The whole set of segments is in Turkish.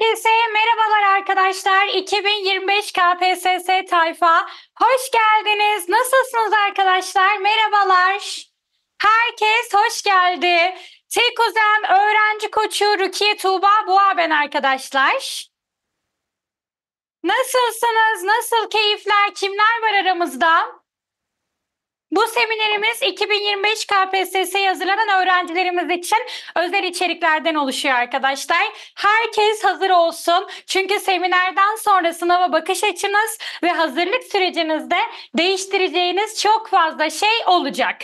Herkese merhabalar arkadaşlar. 2025 KPSS Tayfa. Hoş geldiniz. Nasılsınız arkadaşlar? Merhabalar. Herkes hoş geldi. Tekuzen öğrenci koçu Rukiye Tuğba Boğa ben arkadaşlar. Nasılsınız? Nasıl keyifler? Kimler var aramızda? Bu seminerimiz 2025 KPSS hazırlanan öğrencilerimiz için özel içeriklerden oluşuyor arkadaşlar. Herkes hazır olsun. Çünkü seminerden sonra sınava bakış açınız ve hazırlık sürecinizde değiştireceğiniz çok fazla şey olacak.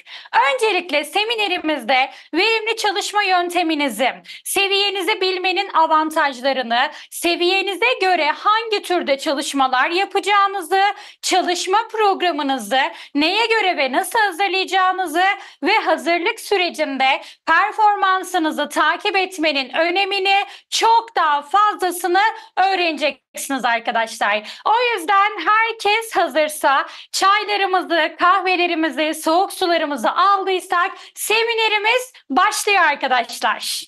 Öncelikle seminerimizde verimli çalışma yönteminizi, seviyenizi bilmenin avantajlarını, seviyenize göre hangi türde çalışmalar yapacağınızı, çalışma programınızı, neye göre ve nasıl hazırlayacağınızı ve hazırlık sürecinde performansınızı takip etmenin önemini çok daha fazlasını öğreneceksiniz arkadaşlar. O yüzden herkes hazırsa çaylarımızı, kahvelerimizi, soğuk sularımızı aldıysak seminerimiz başlıyor arkadaşlar.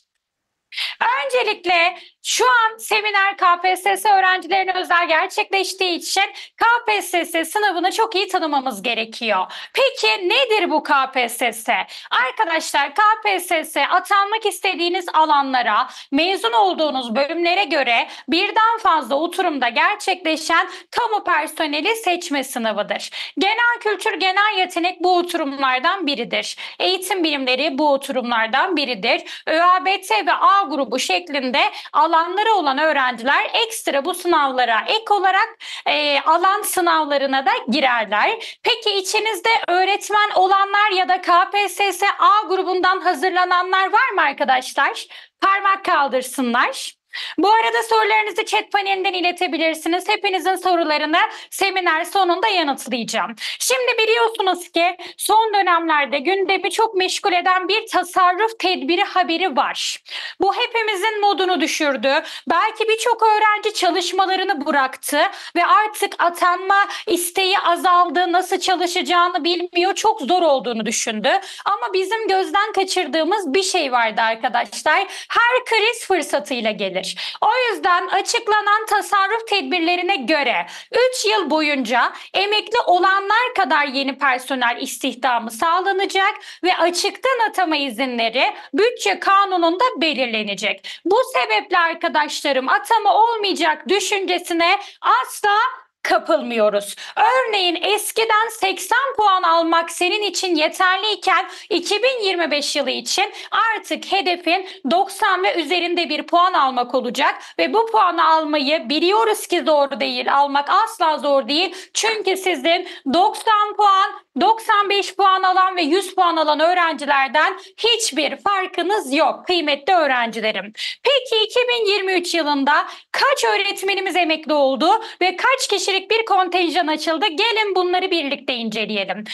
Öncelikle şu an seminer KPSS öğrencilerine özel gerçekleştiği için KPSS sınavını çok iyi tanımamız gerekiyor. Peki nedir bu KPSS? Arkadaşlar KPSS atanmak istediğiniz alanlara, mezun olduğunuz bölümlere göre birden fazla oturumda gerçekleşen kamu personeli seçme sınavıdır. Genel kültür, genel yetenek bu oturumlardan biridir. Eğitim bilimleri bu oturumlardan biridir. ÖABT ve A grubu şeklinde alan alanları olan öğrenciler ekstra bu sınavlara ek olarak e, alan sınavlarına da girerler. Peki içinizde öğretmen olanlar ya da KPSS A grubundan hazırlananlar var mı arkadaşlar? Parmak kaldırsınlar. Bu arada sorularınızı chat panelinden iletebilirsiniz. Hepinizin sorularını seminer sonunda yanıtlayacağım. Şimdi biliyorsunuz ki son dönemlerde gündemi çok meşgul eden bir tasarruf tedbiri haberi var. Bu hepimizin modunu düşürdü. Belki birçok öğrenci çalışmalarını bıraktı ve artık atanma isteği azaldı. Nasıl çalışacağını bilmiyor. Çok zor olduğunu düşündü. Ama bizim gözden kaçırdığımız bir şey vardı arkadaşlar. Her kriz fırsatıyla gelir olabilir. O yüzden açıklanan tasarruf tedbirlerine göre 3 yıl boyunca emekli olanlar kadar yeni personel istihdamı sağlanacak ve açıktan atama izinleri bütçe kanununda belirlenecek. Bu sebeple arkadaşlarım atama olmayacak düşüncesine asla kapılmıyoruz. Örneğin eskiden 80 puan almak senin için yeterliyken 2025 yılı için artık hedefin 90 ve üzerinde bir puan almak olacak ve bu puanı almayı biliyoruz ki zor değil. Almak asla zor değil. Çünkü sizin 90 puan 95 puan alan ve 100 puan alan öğrencilerden hiçbir farkınız yok kıymetli öğrencilerim. Peki 2023 yılında kaç öğretmenimiz emekli oldu ve kaç kişilik bir kontenjan açıldı? Gelin bunları birlikte inceleyelim.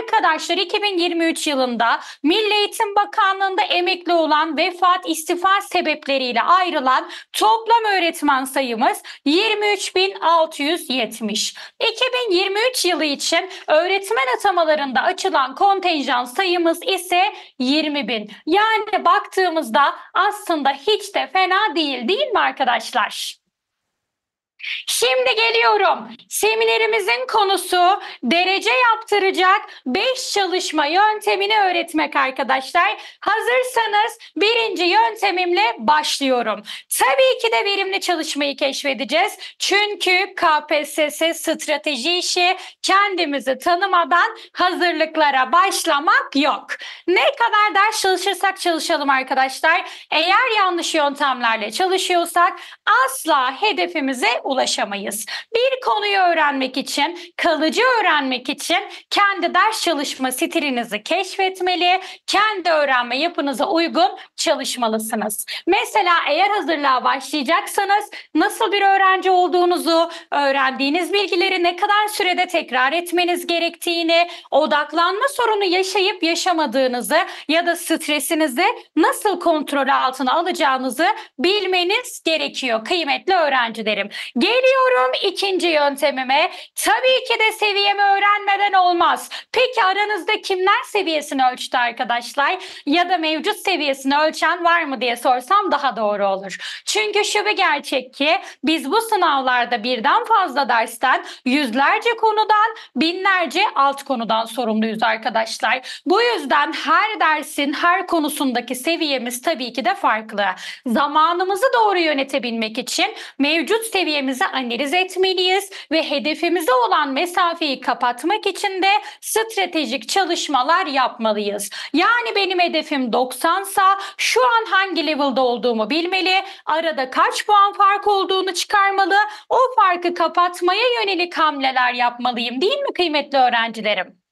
Arkadaşlar 2023 yılında Milli Eğitim Bakanlığı'nda emekli olan vefat istifa sebepleriyle ayrılan toplam öğretmen sayımız 23.670. 2023 yılı için öğretmen atı atamalarında açılan kontenjan sayımız ise 20 bin. Yani baktığımızda aslında hiç de fena değil değil mi arkadaşlar? Şimdi geliyorum. Seminerimizin konusu derece yaptıracak 5 çalışma yöntemini öğretmek arkadaşlar. Hazırsanız birinci yöntemimle başlıyorum. Tabii ki de verimli çalışmayı keşfedeceğiz. Çünkü KPSS strateji işi kendimizi tanımadan hazırlıklara başlamak yok. Ne kadar ders çalışırsak çalışalım arkadaşlar. Eğer yanlış yöntemlerle çalışıyorsak asla hedefimize ulaşamayız. Bir konuyu öğrenmek için, kalıcı öğrenmek için kendi ders çalışma stilinizi keşfetmeli, kendi öğrenme yapınıza uygun çalışmalısınız. Mesela eğer hazırlığa başlayacaksanız nasıl bir öğrenci olduğunuzu, öğrendiğiniz bilgileri ne kadar sürede tekrar etmeniz gerektiğini, odaklanma sorunu yaşayıp yaşamadığını kaygınızı ya da stresinizi nasıl kontrol altına alacağınızı bilmeniz gerekiyor kıymetli öğrencilerim. Geliyorum ikinci yöntemime. Tabii ki de seviyemi öğrenmeden olmaz. Peki aranızda kimler seviyesini ölçtü arkadaşlar? Ya da mevcut seviyesini ölçen var mı diye sorsam daha doğru olur. Çünkü şu bir gerçek ki biz bu sınavlarda birden fazla dersten yüzlerce konudan binlerce alt konudan sorumluyuz arkadaşlar. Bu yüzden her dersin her konusundaki seviyemiz tabii ki de farklı. Zamanımızı doğru yönetebilmek için mevcut seviyemizi analiz etmeliyiz ve hedefimize olan mesafeyi kapatmak için de stratejik çalışmalar yapmalıyız. Yani benim hedefim 90 sa şu an hangi level'da olduğumu bilmeli, arada kaç puan fark olduğunu çıkarmalı, o farkı kapatmaya yönelik hamleler yapmalıyım değil mi kıymetli öğrencilerim?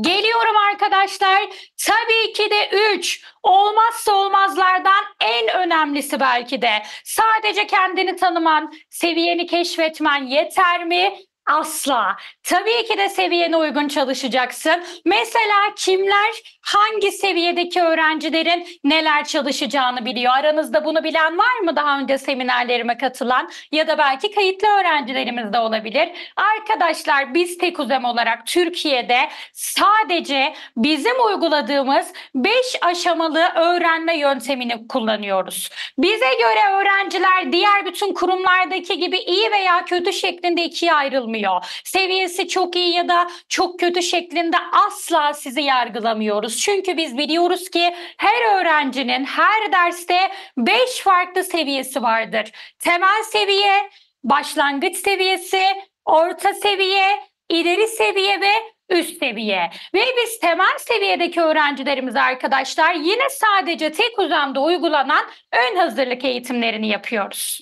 Geliyorum arkadaşlar. Tabii ki de 3 olmazsa olmazlardan en önemlisi belki de. Sadece kendini tanıman, seviyeni keşfetmen yeter mi? Asla. Tabii ki de seviyene uygun çalışacaksın. Mesela kimler hangi seviyedeki öğrencilerin neler çalışacağını biliyor? Aranızda bunu bilen var mı daha önce seminerlerime katılan ya da belki kayıtlı öğrencilerimiz de olabilir. Arkadaşlar biz Tekuzem olarak Türkiye'de sadece bizim uyguladığımız 5 aşamalı öğrenme yöntemini kullanıyoruz. Bize göre öğrenciler diğer bütün kurumlardaki gibi iyi veya kötü şeklinde ikiye ayrılmıyor olmuyor. Seviyesi çok iyi ya da çok kötü şeklinde asla sizi yargılamıyoruz. Çünkü biz biliyoruz ki her öğrencinin her derste 5 farklı seviyesi vardır. Temel seviye, başlangıç seviyesi, orta seviye, ileri seviye ve üst seviye. Ve biz temel seviyedeki öğrencilerimiz arkadaşlar yine sadece tek uzamda uygulanan ön hazırlık eğitimlerini yapıyoruz.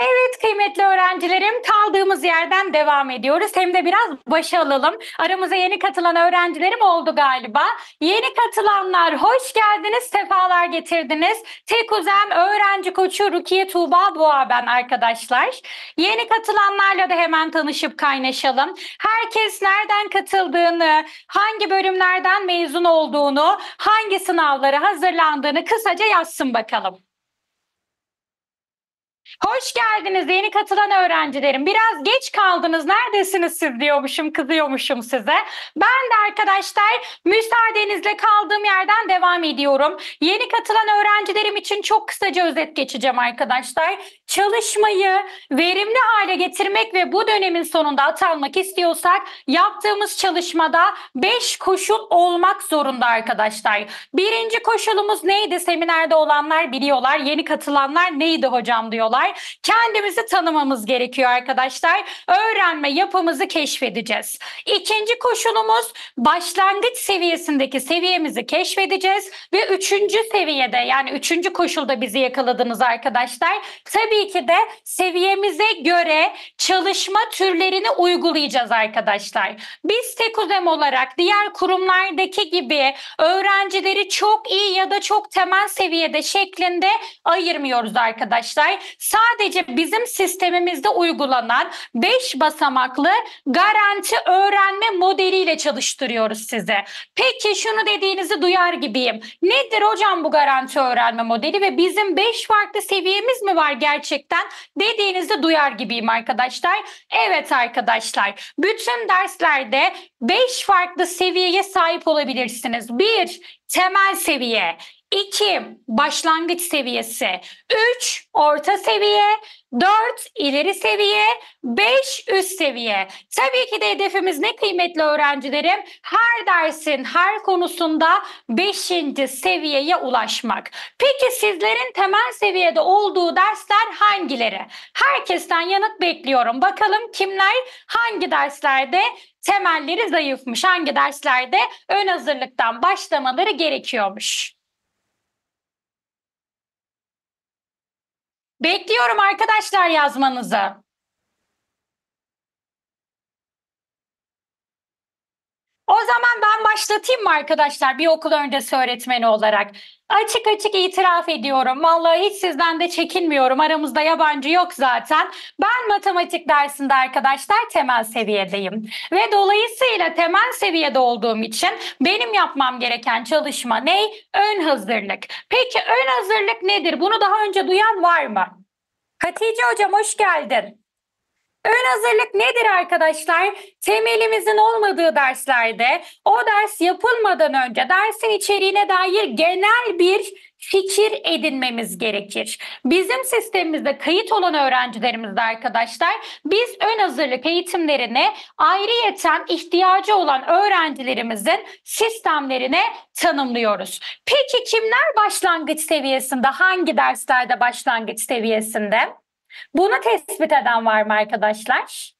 Evet kıymetli öğrencilerim kaldığımız yerden devam ediyoruz. Hem de biraz başa alalım. Aramıza yeni katılan öğrencilerim oldu galiba. Yeni katılanlar hoş geldiniz, sefalar getirdiniz. Tek Uzem öğrenci koçu Rukiye Tuğba Boğa ben arkadaşlar. Yeni katılanlarla da hemen tanışıp kaynaşalım. Herkes nereden katıldığını, hangi bölümlerden mezun olduğunu, hangi sınavlara hazırlandığını kısaca yazsın bakalım. Hoş geldiniz yeni katılan öğrencilerim. Biraz geç kaldınız. Neredesiniz siz diyormuşum, kızıyormuşum size. Ben de arkadaşlar müsaadenizle kaldığım yerden devam ediyorum. Yeni katılan öğrencilerim için çok kısaca özet geçeceğim arkadaşlar. Çalışmayı verimli hale getirmek ve bu dönemin sonunda atanmak istiyorsak yaptığımız çalışmada 5 koşul olmak zorunda arkadaşlar. Birinci koşulumuz neydi? Seminerde olanlar biliyorlar. Yeni katılanlar neydi hocam diyorlar var. Kendimizi tanımamız gerekiyor arkadaşlar. Öğrenme yapımızı keşfedeceğiz. İkinci koşulumuz başlangıç seviyesindeki seviyemizi keşfedeceğiz ve üçüncü seviyede yani üçüncü koşulda bizi yakaladınız arkadaşlar. Tabii ki de seviyemize göre çalışma türlerini uygulayacağız arkadaşlar. Biz Tekuzem olarak diğer kurumlardaki gibi öğrencileri çok iyi ya da çok temel seviyede şeklinde ayırmıyoruz arkadaşlar. Sadece bizim sistemimizde uygulanan 5 basamaklı garanti öğrenme modeliyle çalıştırıyoruz size. Peki şunu dediğinizi duyar gibiyim. Nedir hocam bu garanti öğrenme modeli ve bizim 5 farklı seviyemiz mi var gerçekten dediğinizi duyar gibiyim arkadaşlar arkadaşlar. Evet arkadaşlar, bütün derslerde 5 farklı seviyeye sahip olabilirsiniz. 1. Temel seviye, 2 başlangıç seviyesi, 3 orta seviye, 4 ileri seviye, 5 üst seviye. Tabii ki de hedefimiz ne kıymetli öğrencilerim? Her dersin her konusunda 5. seviyeye ulaşmak. Peki sizlerin temel seviyede olduğu dersler hangileri? Herkesten yanıt bekliyorum. Bakalım kimler hangi derslerde temelleri zayıfmış, hangi derslerde ön hazırlıktan başlamaları gerekiyormuş. Bekliyorum arkadaşlar yazmanızı. O zaman ben başlatayım mı arkadaşlar bir okul öncesi öğretmeni olarak? Açık açık itiraf ediyorum. Vallahi hiç sizden de çekinmiyorum. Aramızda yabancı yok zaten. Ben matematik dersinde arkadaşlar temel seviyedeyim. Ve dolayısıyla temel seviyede olduğum için benim yapmam gereken çalışma ne? Ön hazırlık. Peki ön hazırlık nedir? Bunu daha önce duyan var mı? Hatice hocam hoş geldin. Ön hazırlık nedir arkadaşlar? Temelimizin olmadığı derslerde o ders yapılmadan önce dersin içeriğine dair genel bir fikir edinmemiz gerekir. Bizim sistemimizde kayıt olan öğrencilerimizde arkadaşlar biz ön hazırlık eğitimlerine ayrıyeten ihtiyacı olan öğrencilerimizin sistemlerine tanımlıyoruz. Peki kimler başlangıç seviyesinde? Hangi derslerde başlangıç seviyesinde? Bunu tespit eden var mı arkadaşlar?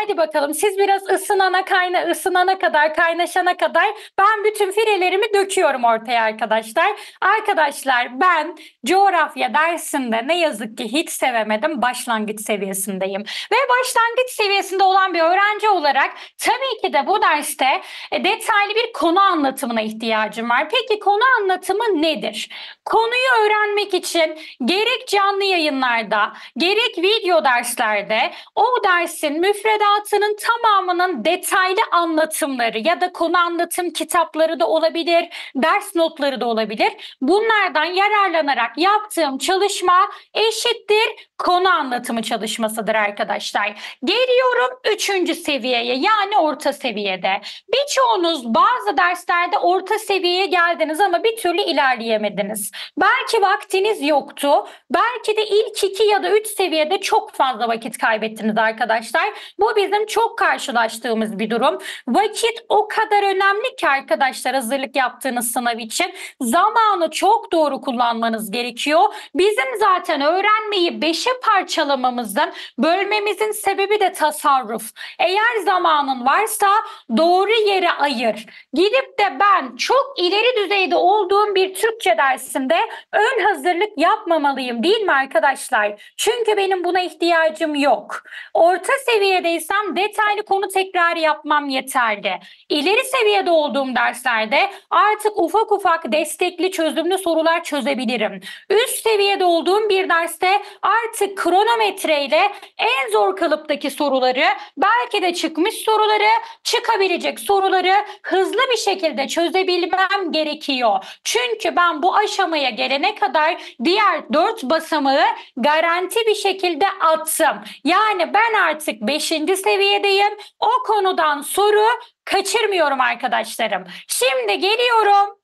Hadi bakalım siz biraz ısınana kayna ısınana kadar kaynaşana kadar ben bütün firelerimi döküyorum ortaya arkadaşlar. Arkadaşlar ben coğrafya dersinde ne yazık ki hiç sevemedim başlangıç seviyesindeyim. Ve başlangıç seviyesinde olan bir öğrenci olarak tabii ki de bu derste e, detaylı bir konu anlatımına ihtiyacım var. Peki konu anlatımı nedir? Konuyu öğrenmek için gerek canlı yayınlarda gerek video derslerde o dersin müfredat hayatının tamamının detaylı anlatımları ya da konu anlatım kitapları da olabilir, ders notları da olabilir. Bunlardan yararlanarak yaptığım çalışma eşittir konu anlatımı çalışmasıdır arkadaşlar. Geliyorum üçüncü seviyeye yani orta seviyede. Birçoğunuz bazı derslerde orta seviyeye geldiniz ama bir türlü ilerleyemediniz. Belki vaktiniz yoktu. Belki de ilk iki ya da üç seviyede çok fazla vakit kaybettiniz arkadaşlar. Bu bizim çok karşılaştığımız bir durum. Vakit o kadar önemli ki arkadaşlar hazırlık yaptığınız sınav için. Zamanı çok doğru kullanmanız gerekiyor. Bizim zaten öğrenmeyi beşe parçalamamızın, bölmemizin sebebi de tasarruf. Eğer zamanın varsa doğru yere ayır. Gidip de ben çok ileri düzeyde olduğum bir Türkçe dersinde ön hazırlık yapmamalıyım değil mi arkadaşlar? Çünkü benim buna ihtiyacım yok. Orta seviyede durumdaysam detaylı konu tekrarı yapmam yeterli. İleri seviyede olduğum derslerde artık ufak ufak destekli çözümlü sorular çözebilirim. Üst seviyede olduğum bir derste artık kronometreyle en zor kalıptaki soruları, belki de çıkmış soruları, çıkabilecek soruları hızlı bir şekilde çözebilmem gerekiyor. Çünkü ben bu aşamaya gelene kadar diğer dört basamağı garanti bir şekilde attım. Yani ben artık beşinci birinci seviyedeyim. O konudan soru kaçırmıyorum arkadaşlarım. Şimdi geliyorum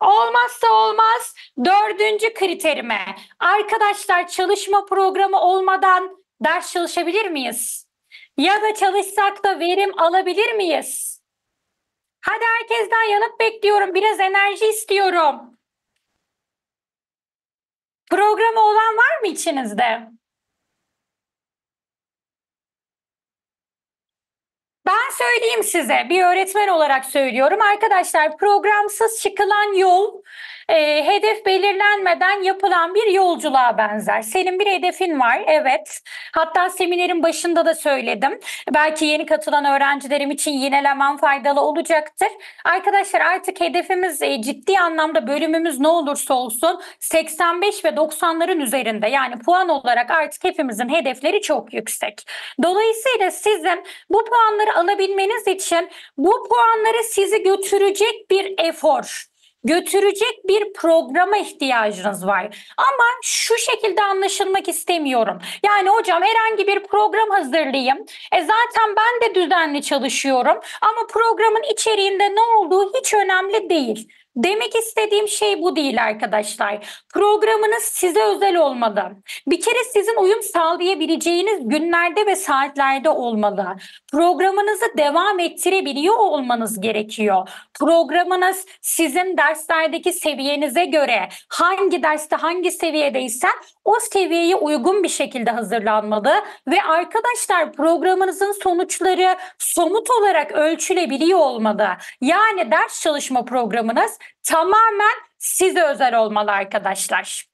Olmazsa olmaz dördüncü kriterime. Arkadaşlar çalışma programı olmadan ders çalışabilir miyiz? Ya da çalışsak da verim alabilir miyiz? Hadi herkesten yanıt bekliyorum. Biraz enerji istiyorum. Programı olan var mı içinizde? Ben söyleyeyim size bir öğretmen olarak söylüyorum. Arkadaşlar programsız çıkılan yol e, hedef belirlenmeden yapılan bir yolculuğa benzer. Senin bir hedefin var, evet. Hatta seminerin başında da söyledim. Belki yeni katılan öğrencilerim için yinelemem faydalı olacaktır. Arkadaşlar artık hedefimiz e, ciddi anlamda bölümümüz ne olursa olsun 85 ve 90'ların üzerinde. Yani puan olarak artık hepimizin hedefleri çok yüksek. Dolayısıyla sizin bu puanları alabilmeniz için bu puanları sizi götürecek bir efor götürecek bir programa ihtiyacınız var. Ama şu şekilde anlaşılmak istemiyorum. Yani hocam herhangi bir program hazırlayayım. E zaten ben de düzenli çalışıyorum ama programın içeriğinde ne olduğu hiç önemli değil. Demek istediğim şey bu değil arkadaşlar. Programınız size özel olmalı. Bir kere sizin uyum sağlayabileceğiniz günlerde ve saatlerde olmalı. Programınızı devam ettirebiliyor olmanız gerekiyor. Programınız sizin derslerdeki seviyenize göre hangi derste hangi seviyedeysen o seviyeye uygun bir şekilde hazırlanmalı ve arkadaşlar programınızın sonuçları somut olarak ölçülebiliyor olmalı. Yani ders çalışma programınız tamamen size özel olmalı arkadaşlar.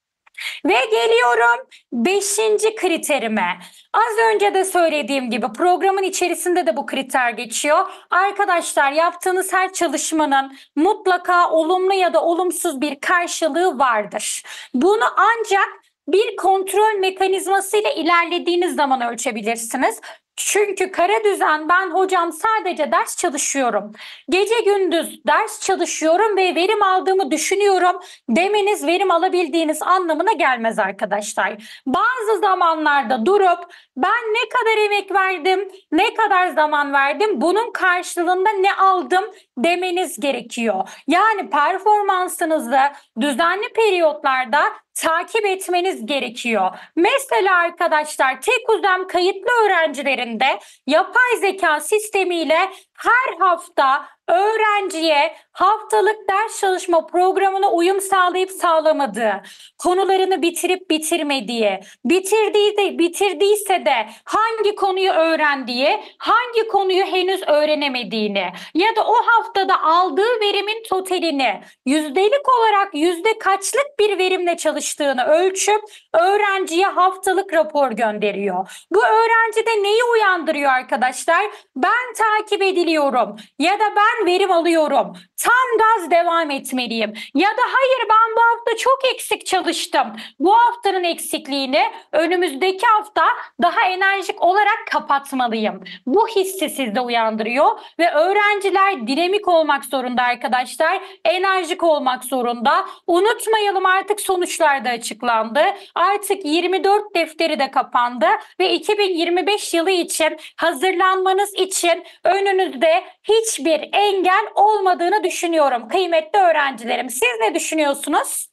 Ve geliyorum beşinci kriterime. Az önce de söylediğim gibi programın içerisinde de bu kriter geçiyor. Arkadaşlar yaptığınız her çalışmanın mutlaka olumlu ya da olumsuz bir karşılığı vardır. Bunu ancak bir kontrol mekanizması ile ilerlediğiniz zaman ölçebilirsiniz. Çünkü kara düzen ben hocam sadece ders çalışıyorum. Gece gündüz ders çalışıyorum ve verim aldığımı düşünüyorum demeniz verim alabildiğiniz anlamına gelmez arkadaşlar. Bazı zamanlarda durup ben ne kadar emek verdim, ne kadar zaman verdim, bunun karşılığında ne aldım demeniz gerekiyor. Yani performansınızı düzenli periyotlarda takip etmeniz gerekiyor. Mesela arkadaşlar tek uzam kayıtlı öğrencilerin üzerinde yapay zeka sistemiyle her hafta öğrenciye haftalık ders çalışma programına uyum sağlayıp sağlamadığı, konularını bitirip bitirmediği, bitirdiği de bitirdiyse de hangi konuyu öğrendiği, hangi konuyu henüz öğrenemediğini ya da o haftada aldığı verimin totalini yüzdelik olarak yüzde kaçlık bir verimle çalıştığını ölçüp öğrenciye haftalık rapor gönderiyor. Bu öğrencide neyi uyandırıyor arkadaşlar? Ben takip ediliyorum ya da ben verim alıyorum. Tam gaz devam etmeliyim. Ya da hayır ben bu hafta çok eksik çalıştım. Bu haftanın eksikliğini önümüzdeki hafta daha enerjik olarak kapatmalıyım. Bu hissi sizde uyandırıyor ve öğrenciler dinamik olmak zorunda arkadaşlar. Enerjik olmak zorunda. Unutmayalım artık sonuçlar da açıklandı. Artık 24 defteri de kapandı ve 2025 yılı için hazırlanmanız için önünüzde hiçbir engel olmadığını düşünüyorum kıymetli öğrencilerim. Siz ne düşünüyorsunuz?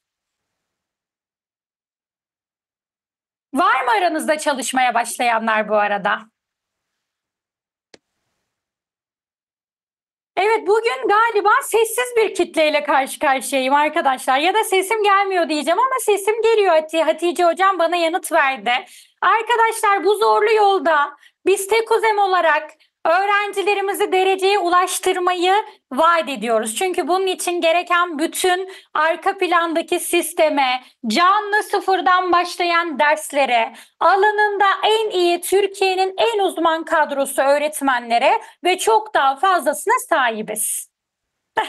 Var mı aranızda çalışmaya başlayanlar bu arada? Evet bugün galiba sessiz bir kitleyle karşı karşıyayım arkadaşlar. Ya da sesim gelmiyor diyeceğim ama sesim geliyor Hatice, Hatice hocam bana yanıt verdi. Arkadaşlar bu zorlu yolda biz tek uzem olarak öğrencilerimizi dereceye ulaştırmayı vaat ediyoruz. Çünkü bunun için gereken bütün arka plandaki sisteme, canlı sıfırdan başlayan derslere, alanında en iyi Türkiye'nin en uzman kadrosu öğretmenlere ve çok daha fazlasına sahibiz.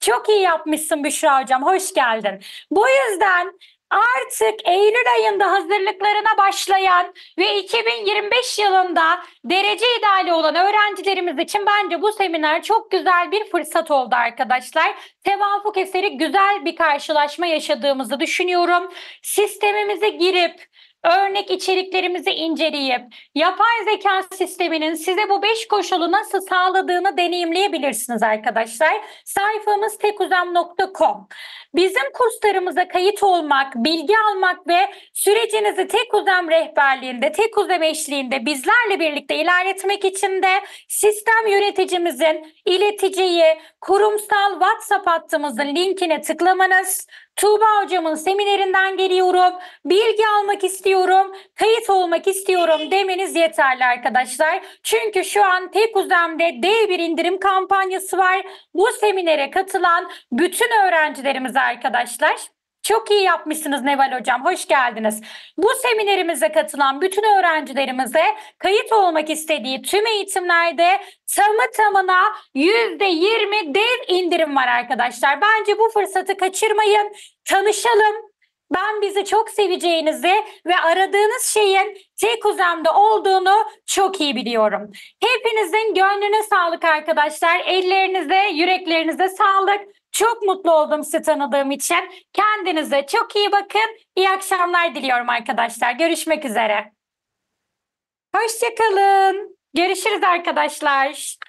Çok iyi yapmışsın Büşra Hocam, hoş geldin. Bu yüzden artık Eylül ayında hazırlıklarına başlayan ve 2025 yılında derece ideali olan öğrencilerimiz için bence bu seminer çok güzel bir fırsat oldu arkadaşlar. Tevafuk eseri güzel bir karşılaşma yaşadığımızı düşünüyorum. Sistemimize girip örnek içeriklerimizi inceleyip yapay zeka sisteminin size bu beş koşulu nasıl sağladığını deneyimleyebilirsiniz arkadaşlar. Sayfamız tekuzam.com. Bizim kurslarımıza kayıt olmak, bilgi almak ve sürecinizi Tekuzam rehberliğinde, Tekuzam eşliğinde bizlerle birlikte ilerletmek için de sistem yöneticimizin ileticiyi kurumsal WhatsApp hattımızın linkine tıklamanız, Tuğba hocamın seminerinden geliyorum, bilgi almak istiyorum, kayıt olmak istiyorum demeniz yeterli arkadaşlar. Çünkü şu an tek uzamda dev bir indirim kampanyası var. Bu seminere katılan bütün öğrencilerimiz arkadaşlar çok iyi yapmışsınız Neval Hocam. Hoş geldiniz. Bu seminerimize katılan bütün öğrencilerimize kayıt olmak istediği tüm eğitimlerde tamı tamına %20 dev indirim var arkadaşlar. Bence bu fırsatı kaçırmayın. Tanışalım, ben bizi çok seveceğinizi ve aradığınız şeyin tek uzamda olduğunu çok iyi biliyorum. Hepinizin gönlüne sağlık arkadaşlar. Ellerinize, yüreklerinize sağlık. Çok mutlu oldum sizi tanıdığım için. Kendinize çok iyi bakın. İyi akşamlar diliyorum arkadaşlar. Görüşmek üzere. Hoşçakalın. Görüşürüz arkadaşlar.